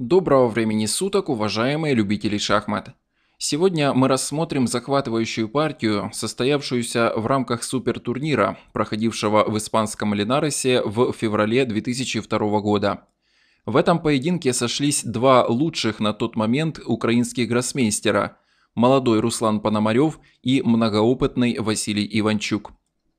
Доброго времени суток, уважаемые любители шахмат. Сегодня мы рассмотрим захватывающую партию, состоявшуюся в рамках супертурнира, проходившего в испанском Линаресе в феврале 2002 года. В этом поединке сошлись два лучших на тот момент украинских гроссмейстера – молодой Руслан Пономарев и многоопытный Василий Иванчук.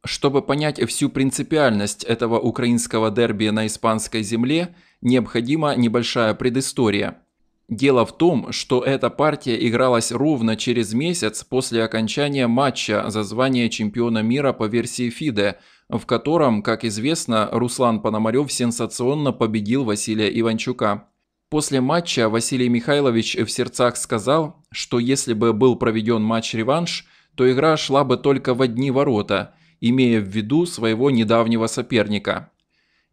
Чтобы понять всю принципиальность этого украинского дерби на испанской земле, необходима небольшая предыстория. Дело в том, что эта партия игралась ровно через месяц после окончания матча за звание чемпиона мира по версии ФИДЕ, в котором, как известно, Руслан Пономарев сенсационно победил Василия Иванчука. После матча Василий Михайлович в сердцах сказал, что если бы был проведен матч-реванш, то игра шла бы только в одни ворота, имея в виду своего недавнего соперника.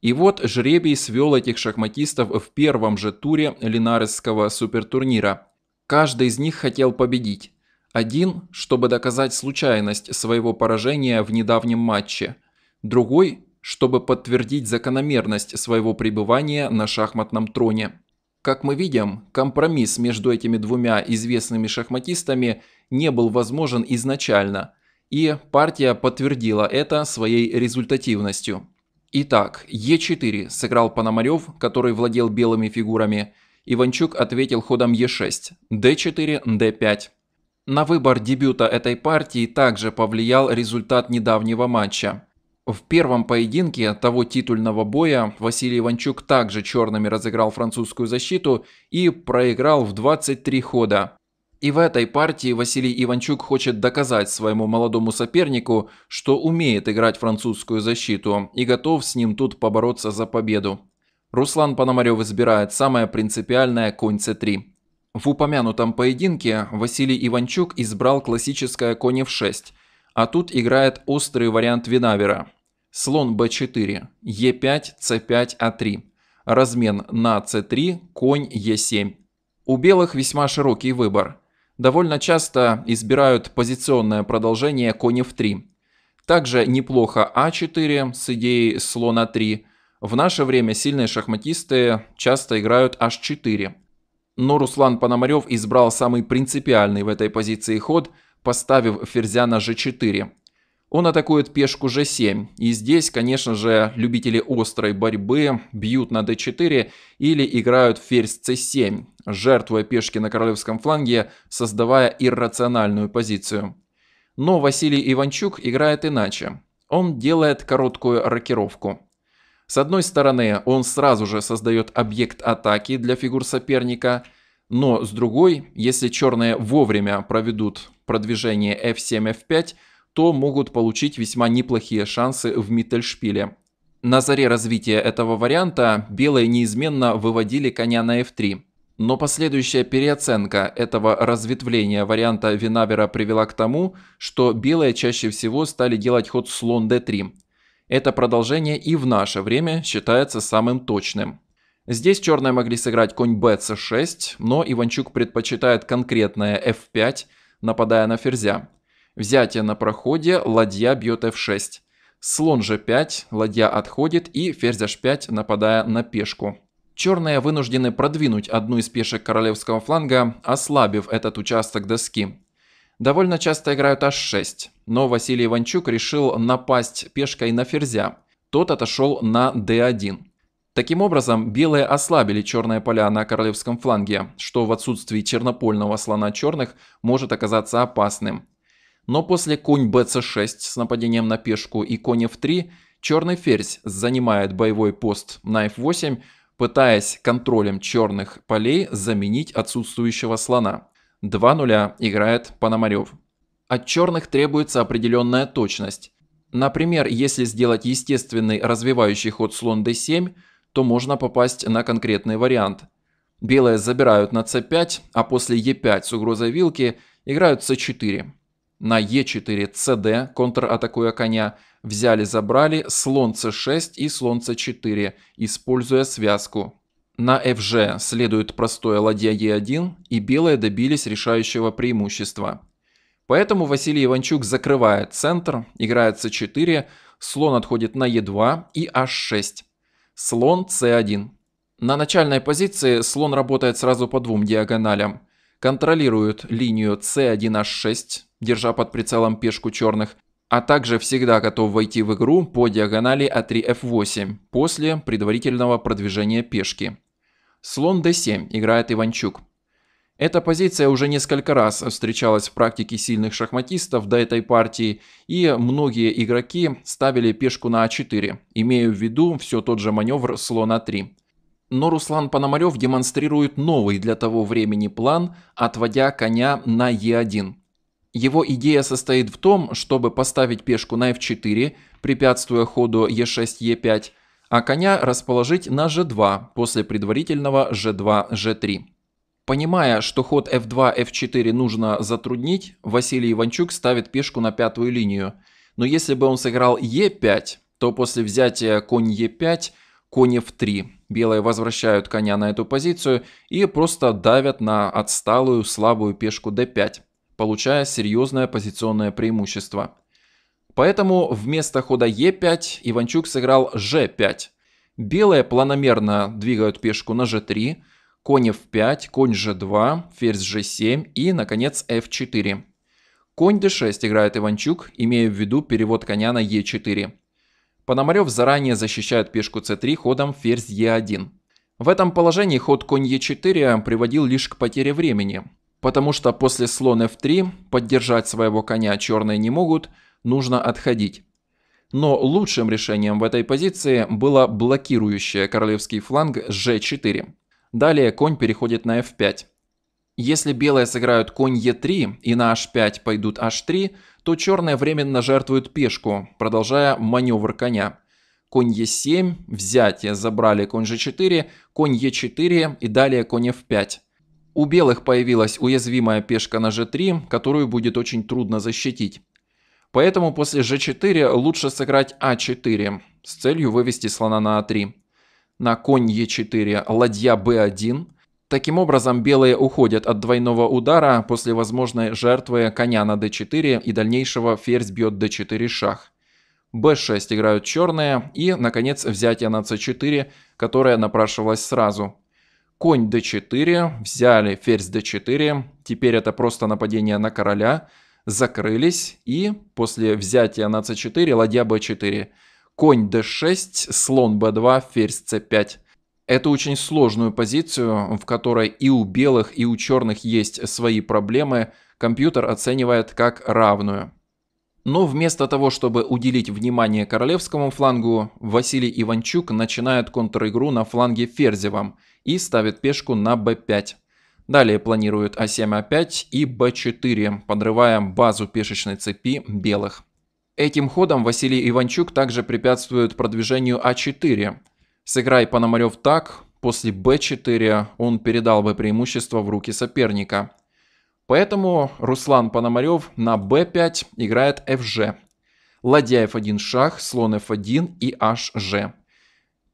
И вот жребий свел этих шахматистов в первом же туре Линаресского супертурнира. Каждый из них хотел победить. Один, чтобы доказать случайность своего поражения в недавнем матче. Другой, чтобы подтвердить закономерность своего пребывания на шахматном троне. Как мы видим, компромисс между этими двумя известными шахматистами не был возможен изначально, и партия подтвердила это своей результативностью. Итак, Е4 сыграл Пономарев, который владел белыми фигурами. Иванчук ответил ходом Е6, Д4, Д5. На выбор дебюта этой партии также повлиял результат недавнего матча. В первом поединке того титульного боя Василий Иванчук также черными разыграл французскую защиту и проиграл в 23 хода. И в этой партии Василий Иванчук хочет доказать своему молодому сопернику, что умеет играть французскую защиту и готов с ним тут побороться за победу. Руслан Пономарев избирает самое принципиальное конь c3. В упомянутом поединке Василий Иванчук избрал классическое конь f6, а тут играет острый вариант Винавера. Слон b4, e5, c5, a3. Размен на c3, конь e7. У белых весьма широкий выбор – довольно часто избирают позиционное продолжение конь f3. Также неплохо а4 с идеей слона 3. В наше время сильные шахматисты часто играют h4. Но Руслан Пономарев избрал самый принципиальный в этой позиции ход, поставив ферзя на g4. Он атакует пешку g7. И здесь, конечно же, любители острой борьбы бьют на d4 или играют ферзь c7, жертвуя пешки на королевском фланге, создавая иррациональную позицию. Но Василий Иванчук играет иначе. Он делает короткую рокировку. С одной стороны, он сразу же создает объект атаки для фигур соперника, но с другой, если черные вовремя проведут продвижение f7, f5, то могут получить весьма неплохие шансы в Миттельшпиле. На заре развития этого варианта белые неизменно выводили коня на f3. Но последующая переоценка этого разветвления варианта Винавера привела к тому, что белые чаще всего стали делать ход слон d3. Это продолжение и в наше время считается самым точным. Здесь черные могли сыграть конь bc6, но Иванчук предпочитает конкретное f5, нападая на ферзя. Взятие на проходе, ладья бьет f6. Слон g5, ладья отходит и ферзь h5, нападая на пешку. Черные вынуждены продвинуть одну из пешек королевского фланга, ослабив этот участок доски. Довольно часто играют h6, но Василий Иванчук решил напасть пешкой на ферзя. Тот отошел на d1. Таким образом, белые ослабили черные поля на королевском фланге, что в отсутствии чернопольного слона черных может оказаться опасным но после конь bc6 с нападением на пешку и конь f3 черный ферзь занимает боевой пост на f8, пытаясь контролем черных полей заменить отсутствующего слона. 2-0 играет Пономарев. От черных требуется определенная точность. Например, если сделать естественный развивающий ход слон d7, то можно попасть на конкретный вариант. Белые забирают на c5, а после e5 с угрозой вилки играют c4 на Е4 СД, контратакуя коня, взяли-забрали слон С6 и слон С4, используя связку. На ФЖ следует простое ладья Е1 и белые добились решающего преимущества. Поэтому Василий Иванчук закрывает центр, играет С4, слон отходит на Е2 и H6. Слон С1. На начальной позиции слон работает сразу по двум диагоналям – контролируют линию C1H6, держа под прицелом пешку черных, а также всегда готов войти в игру по диагонали a 3 f 8 после предварительного продвижения пешки. Слон D7 играет Иванчук. Эта позиция уже несколько раз встречалась в практике сильных шахматистов до этой партии, и многие игроки ставили пешку на А4, имея в виду все тот же маневр слона 3. Но Руслан Пономарев демонстрирует новый для того времени план, отводя коня на Е1. Его идея состоит в том, чтобы поставить пешку на F4, препятствуя ходу E6-E5, а коня расположить на G2 после предварительного G2-G3. Понимая, что ход F2-F4 нужно затруднить, Василий Иванчук ставит пешку на пятую линию. Но если бы он сыграл E5, то после взятия конь E5, конь F3, Белые возвращают коня на эту позицию и просто давят на отсталую слабую пешку d5, получая серьезное позиционное преимущество. Поэтому вместо хода e5 Иванчук сыграл g5. Белые планомерно двигают пешку на g3, конь f5, конь g2, ферзь g7 и, наконец, f4. Конь d6 играет Иванчук, имея в виду перевод коня на e4. Пономарев заранее защищает пешку c3 ходом ферзь e1. В этом положении ход конь e4 приводил лишь к потере времени, потому что после слон f3 поддержать своего коня черные не могут, нужно отходить. Но лучшим решением в этой позиции было блокирующее королевский фланг g4. Далее конь переходит на f5. Если белые сыграют конь e3 и на h5 пойдут h3, то черная временно жертвует пешку, продолжая маневр коня. Конь Е7, взятие, забрали конь G4, конь Е4 и далее конь F5. У белых появилась уязвимая пешка на G3, которую будет очень трудно защитить. Поэтому после G4 лучше сыграть a а 4 с целью вывести слона на a а 3 На конь e 4 ладья b 1 Таким образом, белые уходят от двойного удара после возможной жертвы коня на d4 и дальнейшего ферзь бьет d4 шах. b6 играют черные и, наконец, взятие на c4, которое напрашивалось сразу. Конь d4, взяли ферзь d4, теперь это просто нападение на короля, закрылись и после взятия на c4 ладья b4. Конь d6, слон b2, ферзь c5 эту очень сложную позицию, в которой и у белых, и у черных есть свои проблемы, компьютер оценивает как равную. Но вместо того, чтобы уделить внимание королевскому флангу, Василий Иванчук начинает контр-игру на фланге Ферзевом и ставит пешку на b5. Далее планирует а7, а5 и b4, подрывая базу пешечной цепи белых. Этим ходом Василий Иванчук также препятствует продвижению а4, Сыграй Пономарев так, после b4 он передал бы преимущество в руки соперника. Поэтому Руслан Пономарев на b5 играет fg. Ладья f1 шах, слон f1 и hg.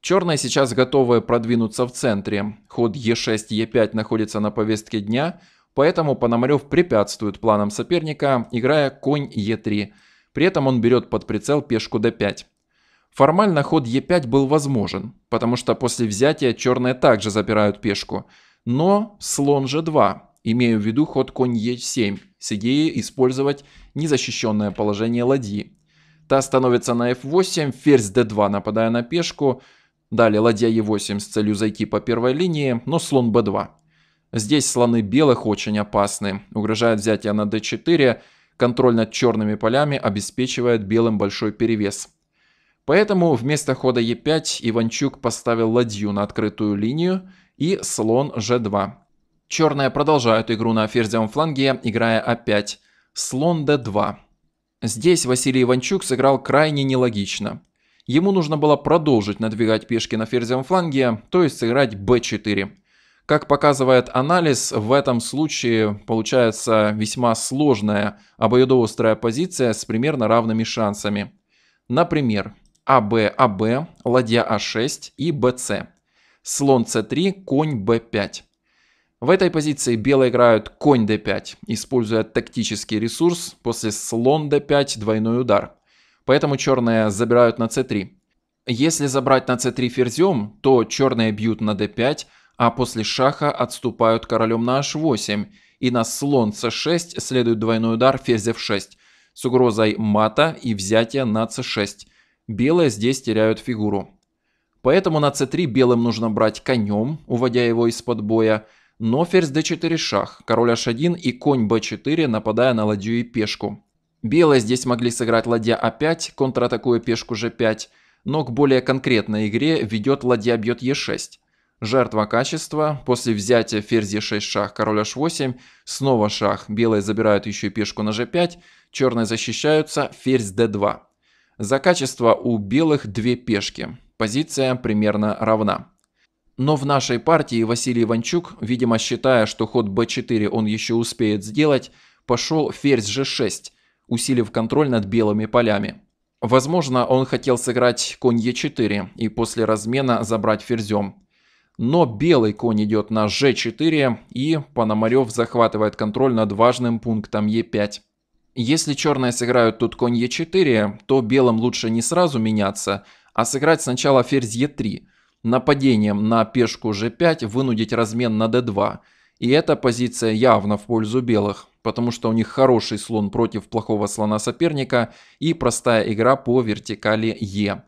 Черные сейчас готовы продвинуться в центре. Ход e6, e5 находится на повестке дня, поэтому Пономарев препятствует планам соперника, играя конь e3. При этом он берет под прицел пешку d5. Формально ход Е5 был возможен, потому что после взятия черные также запирают пешку. Но слон G2, имею в виду ход конь Е7, с идеей использовать незащищенное положение ладьи. Та становится на F8, ферзь D2 нападая на пешку, далее ладья Е8 с целью зайти по первой линии, но слон B2. Здесь слоны белых очень опасны, угрожает взятие на D4, контроль над черными полями обеспечивает белым большой перевес – Поэтому вместо хода Е5 Иванчук поставил ладью на открытую линию и слон Ж2. Черные продолжают игру на ферзевом фланге, играя А5. Слон d 2 Здесь Василий Иванчук сыграл крайне нелогично. Ему нужно было продолжить надвигать пешки на ферзевом фланге, то есть сыграть b4. Как показывает анализ, в этом случае получается весьма сложная обоюдоострая позиция с примерно равными шансами. Например, АБ-АБ, а ладья А6 и БС. Слон С3, конь Б5. В этой позиции белые играют конь d5, используя тактический ресурс после слон d5 двойной удар. Поэтому черные забирают на c3. Если забрать на c3 ферзем, то черные бьют на d5, а после шаха отступают королем на h8, и на слон c6 следует двойной удар ферзь f6 с угрозой мата и взятия на c6 белые здесь теряют фигуру. Поэтому на c3 белым нужно брать конем, уводя его из-под боя, но ферзь d4 шах, король h1 и конь b4, нападая на ладью и пешку. Белые здесь могли сыграть ладья a5, а контратакуя пешку g5, но к более конкретной игре ведет ладья бьет e6. Жертва качества, после взятия ферзь e6 шах, король h8, снова шах, белые забирают еще и пешку на g5, черные защищаются, ферзь d2. За качество у белых две пешки. Позиция примерно равна. Но в нашей партии Василий Иванчук, видимо считая, что ход b4 он еще успеет сделать, пошел ферзь g6, усилив контроль над белыми полями. Возможно, он хотел сыграть конь e4 и после размена забрать ферзем. Но белый конь идет на g4 и Пономарев захватывает контроль над важным пунктом e5. Если черные сыграют тут конь Е4, то белым лучше не сразу меняться, а сыграть сначала ферзь Е3, нападением на пешку G5 вынудить размен на D2. И эта позиция явно в пользу белых, потому что у них хороший слон против плохого слона соперника и простая игра по вертикали Е.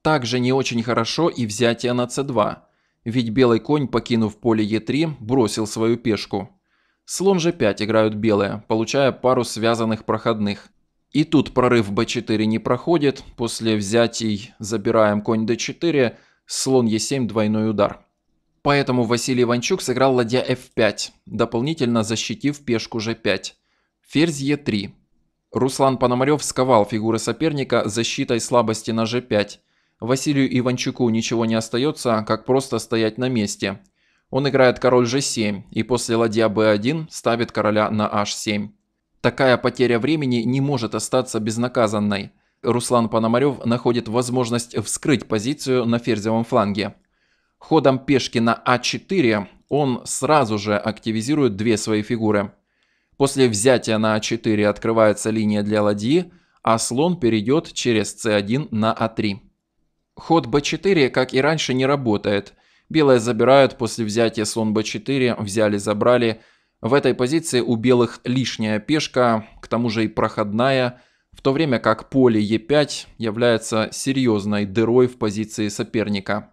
Также не очень хорошо и взятие на c2, ведь белый конь, покинув поле е 3 бросил свою пешку. Слон же 5 играют белые, получая пару связанных проходных. И тут прорыв b4 не проходит, после взятий забираем конь d4, слон e7 двойной удар. Поэтому Василий Иванчук сыграл ладья f5, дополнительно защитив пешку g5. Ферзь e3. Руслан Пономарев сковал фигуры соперника защитой слабости на g5. Василию Иванчуку ничего не остается, как просто стоять на месте – он играет король g7 и после ладья b1 ставит короля на h7. Такая потеря времени не может остаться безнаказанной. Руслан Пономарев находит возможность вскрыть позицию на ферзевом фланге. Ходом пешки на а4 он сразу же активизирует две свои фигуры. После взятия на а4 открывается линия для ладьи, а слон перейдет через c1 на а3. Ход b4, как и раньше, не работает – Белые забирают после взятия b 4 взяли-забрали. В этой позиции у белых лишняя пешка, к тому же и проходная, в то время как поле e 5 является серьезной дырой в позиции соперника.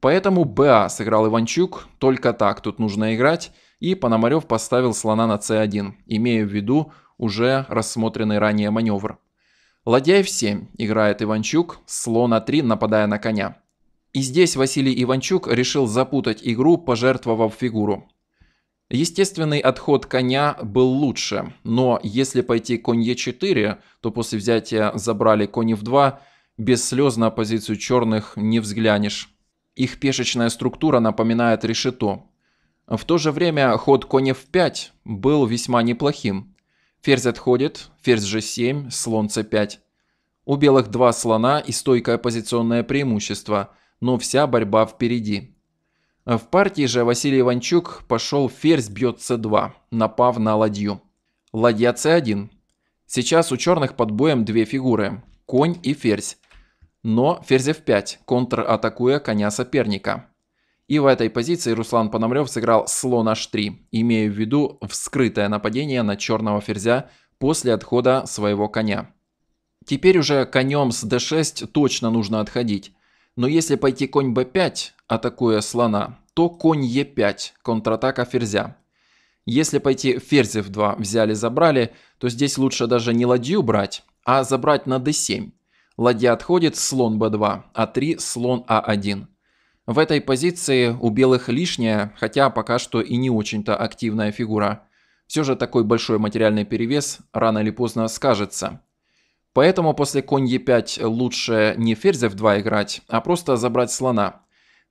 Поэтому БА сыграл Иванчук, только так тут нужно играть, и Пономарев поставил слона на c1, имея в виду уже рассмотренный ранее маневр. Ладья f7 играет Иванчук, слон а3 нападая на коня. И здесь Василий Иванчук решил запутать игру, пожертвовав фигуру. Естественный отход коня был лучше, но если пойти конь Е4, то после взятия забрали конь F2, без слез на позицию черных не взглянешь. Их пешечная структура напоминает решето. В то же время ход конь F5 был весьма неплохим. Ферзь отходит, ферзь G7, слон C5. У белых два слона и стойкое позиционное преимущество – но вся борьба впереди. В партии же Василий Иванчук пошел ферзь бьет c2, напав на ладью. Ладья c1. Сейчас у черных под боем две фигуры – конь и ферзь. Но ферзь f5, контратакуя коня соперника. И в этой позиции Руслан Пономарев сыграл слон h3, имея в виду вскрытое нападение на черного ферзя после отхода своего коня. Теперь уже конем с d6 точно нужно отходить. Но если пойти конь b5, атакуя слона, то конь e5, контратака ферзя. Если пойти ферзь f2, взяли-забрали, то здесь лучше даже не ладью брать, а забрать на d7. Ладья отходит, слон b2, а3, слон a а 1 В этой позиции у белых лишняя, хотя пока что и не очень-то активная фигура. Все же такой большой материальный перевес рано или поздно скажется. Поэтому после конь e 5 лучше не ферзь F2 играть, а просто забрать слона.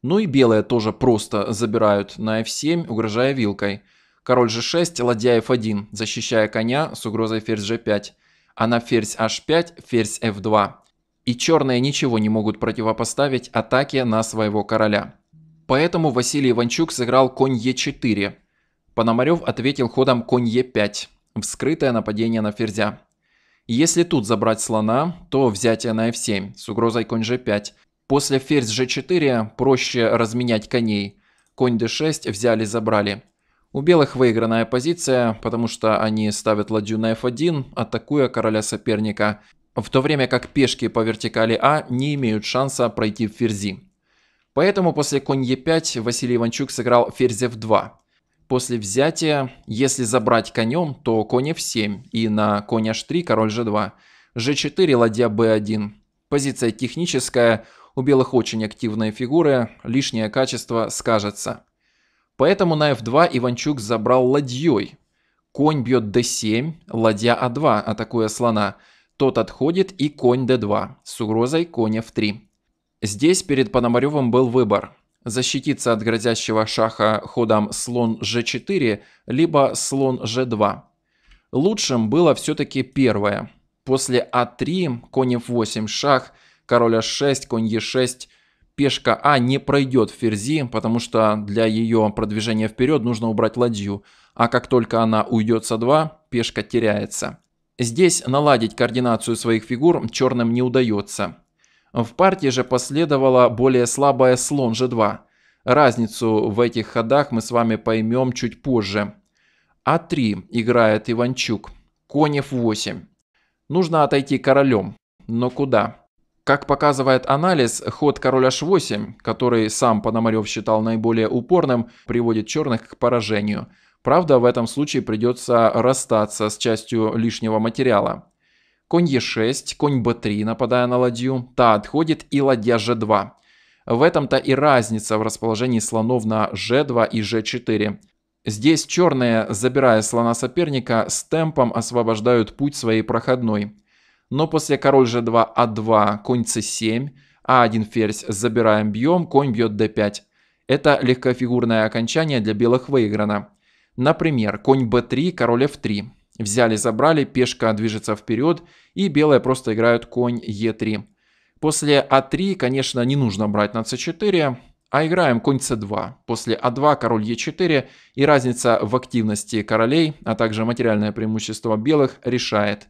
Ну и белые тоже просто забирают на F7, угрожая вилкой. Король G6, ладья F1, защищая коня с угрозой ферзь G5. А на ферзь H5, ферзь F2. И черные ничего не могут противопоставить атаке на своего короля. Поэтому Василий Иванчук сыграл конь e 4 Пономарев ответил ходом конь e 5 вскрытое нападение на ферзя. Если тут забрать слона, то взятие на f7 с угрозой конь g5. После ферзь g4 проще разменять коней. Конь d6 взяли-забрали. У белых выигранная позиция, потому что они ставят ладью на f1, атакуя короля соперника, в то время как пешки по вертикали А не имеют шанса пройти в ферзи. Поэтому после конь e5 Василий Иванчук сыграл ферзь f2, После взятия, если забрать конем, то конь f7 и на конь h3 король g2. g4 ладья b1. Позиция техническая, у белых очень активные фигуры, лишнее качество скажется. Поэтому на f2 Иванчук забрал ладьей. Конь бьет d7, ладья a а 2 атакуя слона. Тот отходит и конь d2 с угрозой конь f3. Здесь перед Пономаревым был выбор защититься от грозящего шаха ходом слон g4, либо слон g2. Лучшим было все-таки первое. После а3, конь f8, шах, король h6, конь e6, пешка а не пройдет в ферзи, потому что для ее продвижения вперед нужно убрать ладью. А как только она уйдет с со 2, пешка теряется. Здесь наладить координацию своих фигур черным не удается. В партии же последовала более слабая слон g2. Разницу в этих ходах мы с вами поймем чуть позже. А3 играет Иванчук. Конь f8. Нужно отойти королем. Но куда? Как показывает анализ, ход короля h8, который сам Пономарев считал наиболее упорным, приводит черных к поражению. Правда, в этом случае придется расстаться с частью лишнего материала конь Е6, конь Б3, нападая на ладью, та отходит и ладья Ж2. В этом-то и разница в расположении слонов на Ж2 и Ж4. Здесь черные, забирая слона соперника, с темпом освобождают путь своей проходной. Но после король G2, А2, конь С7, А1 ферзь, забираем бьем, конь бьет d5. Это легкофигурное окончание для белых выиграно. Например, конь b3, король f3. Взяли-забрали, пешка движется вперед, и белые просто играют конь Е3. После А3, конечно, не нужно брать на С4, а играем конь С2. После А2 король Е4, и разница в активности королей, а также материальное преимущество белых решает.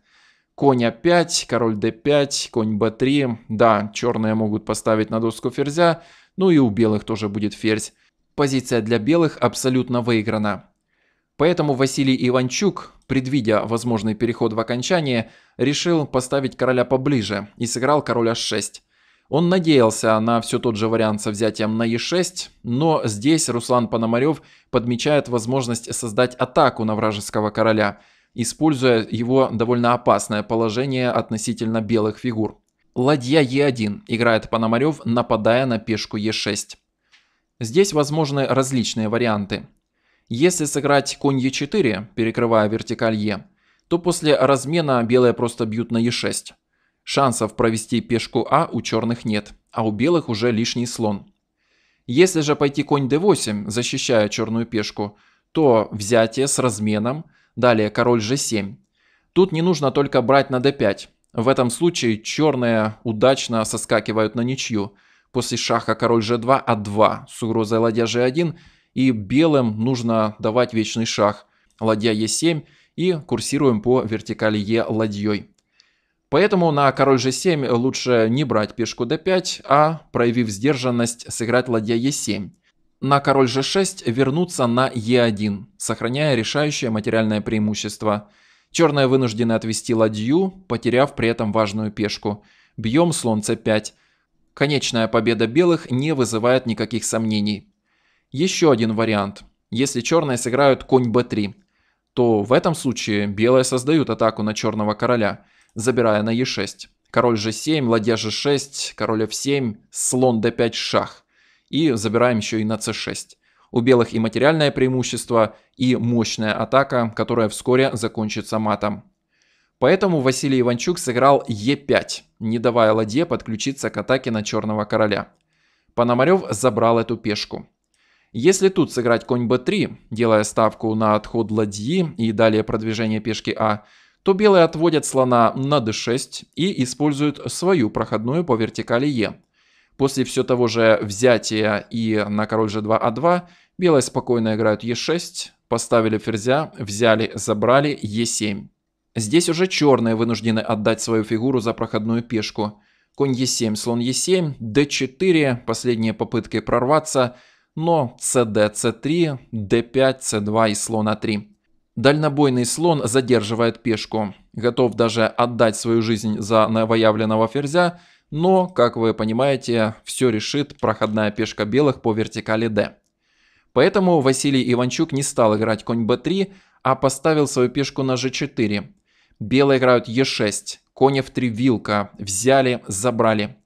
Конь А5, король Д5, конь Б3. Да, черные могут поставить на доску ферзя, ну и у белых тоже будет ферзь. Позиция для белых абсолютно выиграна. Поэтому Василий Иванчук, предвидя возможный переход в окончание, решил поставить короля поближе и сыграл короля 6. Он надеялся на все тот же вариант со взятием на e6, но здесь Руслан Пономарев подмечает возможность создать атаку на вражеского короля, используя его довольно опасное положение относительно белых фигур. Ладья e1 играет Пономарев, нападая на пешку e6. Здесь возможны различные варианты. Если сыграть конь e 4 перекрывая вертикаль e, то после размена белые просто бьют на e 6 Шансов провести пешку А у черных нет, а у белых уже лишний слон. Если же пойти конь d8, защищая черную пешку, то взятие с разменом, далее король g7. Тут не нужно только брать на d5. В этом случае черные удачно соскакивают на ничью. После шаха король g2, а2 с угрозой ладья g1 и белым нужно давать вечный шаг. Ладья Е7 и курсируем по вертикали Е ладьей. Поэтому на король g7 лучше не брать пешку d5, а, проявив сдержанность, сыграть ладья e7. На король g6 вернуться на e1, сохраняя решающее материальное преимущество. Черная вынуждена отвести ладью, потеряв при этом важную пешку. Бьем слон c5. Конечная победа белых не вызывает никаких сомнений. Еще один вариант. Если черные сыграют конь b3, то в этом случае белые создают атаку на черного короля, забирая на e6. Король g7, ладья g6, король f7, слон d5 шах. И забираем еще и на c6. У белых и материальное преимущество, и мощная атака, которая вскоре закончится матом. Поэтому Василий Иванчук сыграл e5, не давая ладье подключиться к атаке на черного короля. Пономарев забрал эту пешку. Если тут сыграть конь b3, делая ставку на отход ладьи и далее продвижение пешки а, то белые отводят слона на d6 и используют свою проходную по вертикали e. После все того же взятия и на король g2 a 2 белые спокойно играют e6, поставили ферзя, взяли, забрали e7. Здесь уже черные вынуждены отдать свою фигуру за проходную пешку. Конь e7, слон e7, d4, последние попытки прорваться – но cd c3, d5, c2 и слон a а 3 Дальнобойный слон задерживает пешку, готов даже отдать свою жизнь за новоявленного ферзя, но, как вы понимаете, все решит проходная пешка белых по вертикали d. Поэтому Василий Иванчук не стал играть конь b3, а поставил свою пешку на g4. Белые играют e6, конь f3 вилка, взяли, забрали.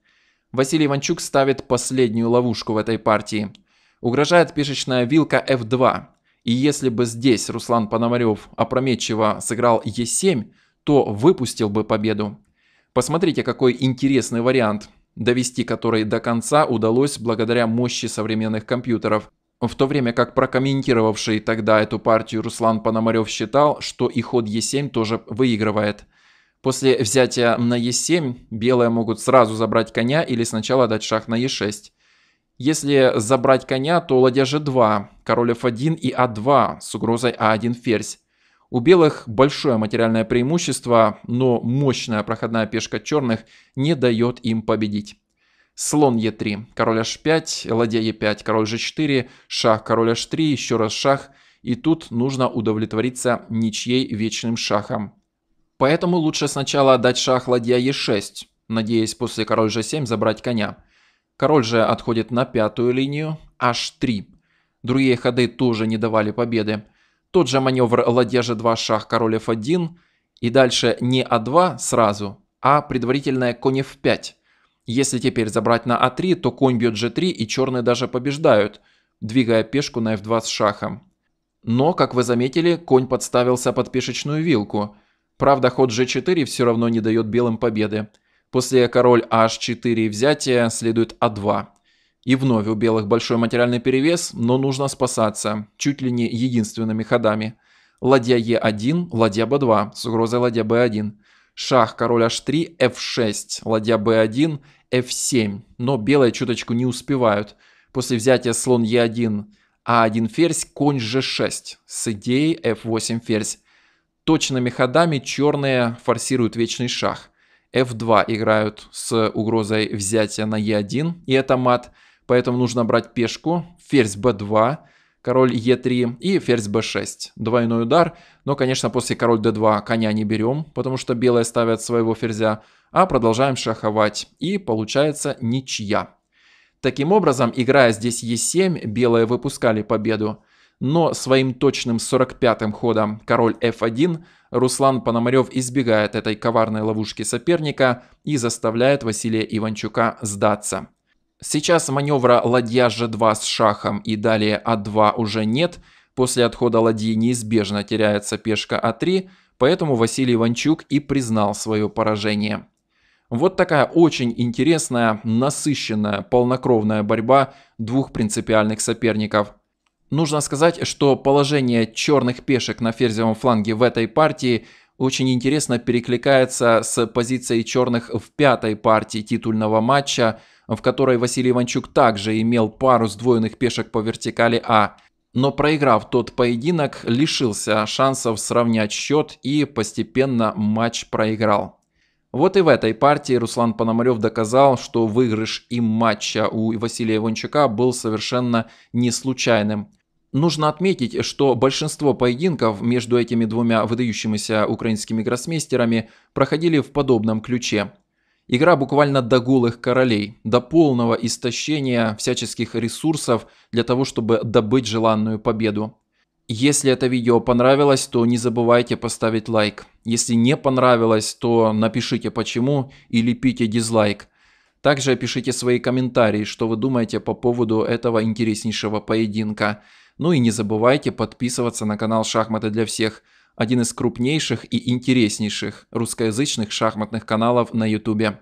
Василий Иванчук ставит последнюю ловушку в этой партии – угрожает пешечная вилка f2. И если бы здесь Руслан Пономарев опрометчиво сыграл e7, то выпустил бы победу. Посмотрите, какой интересный вариант, довести который до конца удалось благодаря мощи современных компьютеров. В то время как прокомментировавший тогда эту партию Руслан Пономарев считал, что и ход e7 тоже выигрывает. После взятия на e7 белые могут сразу забрать коня или сначала дать шах на e6. Если забрать коня, то ладья g2, король f1 и a2 а с угрозой a1 а ферзь. У белых большое материальное преимущество, но мощная проходная пешка черных не дает им победить. Слон e3, король h5, ладья e5, король g4, шах, король h3, еще раз шах. И тут нужно удовлетвориться ничьей вечным шахом. Поэтому лучше сначала отдать шах ладья e6, надеясь после король g7 забрать коня. Король же отходит на пятую линию, h3. Другие ходы тоже не давали победы. Тот же маневр ладья g2, шах, король f1. И дальше не а2 сразу, а предварительная конь f5. Если теперь забрать на а3, то конь бьет g3 и черные даже побеждают, двигая пешку на f2 с шахом. Но, как вы заметили, конь подставился под пешечную вилку. Правда, ход g4 все равно не дает белым победы. После король h4 и взятия следует а2. И вновь у белых большой материальный перевес, но нужно спасаться, чуть ли не единственными ходами. Ладья e1, ладья b2 с угрозой ладья b1. Шах король h3, f6, ладья b1, f7. Но белые чуточку не успевают. После взятия слон e1, а1 ферзь, конь g6 с идеей f8 ферзь. Точными ходами черные форсируют вечный шах f2 играют с угрозой взятия на e1, и это мат, поэтому нужно брать пешку, ферзь b2, король e3 и ферзь b6. Двойной удар, но, конечно, после король d2 коня не берем, потому что белые ставят своего ферзя, а продолжаем шаховать, и получается ничья. Таким образом, играя здесь e7, белые выпускали победу, но своим точным 45-м ходом король f1 Руслан Пономарев избегает этой коварной ловушки соперника и заставляет Василия Иванчука сдаться. Сейчас маневра ладья g2 с шахом и далее a а 2 уже нет, после отхода ладьи неизбежно теряется пешка a а 3 поэтому Василий Иванчук и признал свое поражение. Вот такая очень интересная, насыщенная, полнокровная борьба двух принципиальных соперников – Нужно сказать, что положение черных пешек на ферзевом фланге в этой партии очень интересно перекликается с позицией черных в пятой партии титульного матча, в которой Василий Иванчук также имел пару сдвоенных пешек по вертикали А, но проиграв тот поединок, лишился шансов сравнять счет и постепенно матч проиграл. Вот и в этой партии Руслан Пономарев доказал, что выигрыш им матча у Василия Иванчука был совершенно не случайным. Нужно отметить, что большинство поединков между этими двумя выдающимися украинскими гроссмейстерами проходили в подобном ключе. Игра буквально до голых королей, до полного истощения всяческих ресурсов для того, чтобы добыть желанную победу. Если это видео понравилось, то не забывайте поставить лайк. Если не понравилось, то напишите почему и лепите дизлайк. Также пишите свои комментарии, что вы думаете по поводу этого интереснейшего поединка. Ну и не забывайте подписываться на канал «Шахматы для всех», один из крупнейших и интереснейших русскоязычных шахматных каналов на YouTube.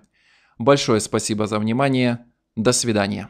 Большое спасибо за внимание. До свидания.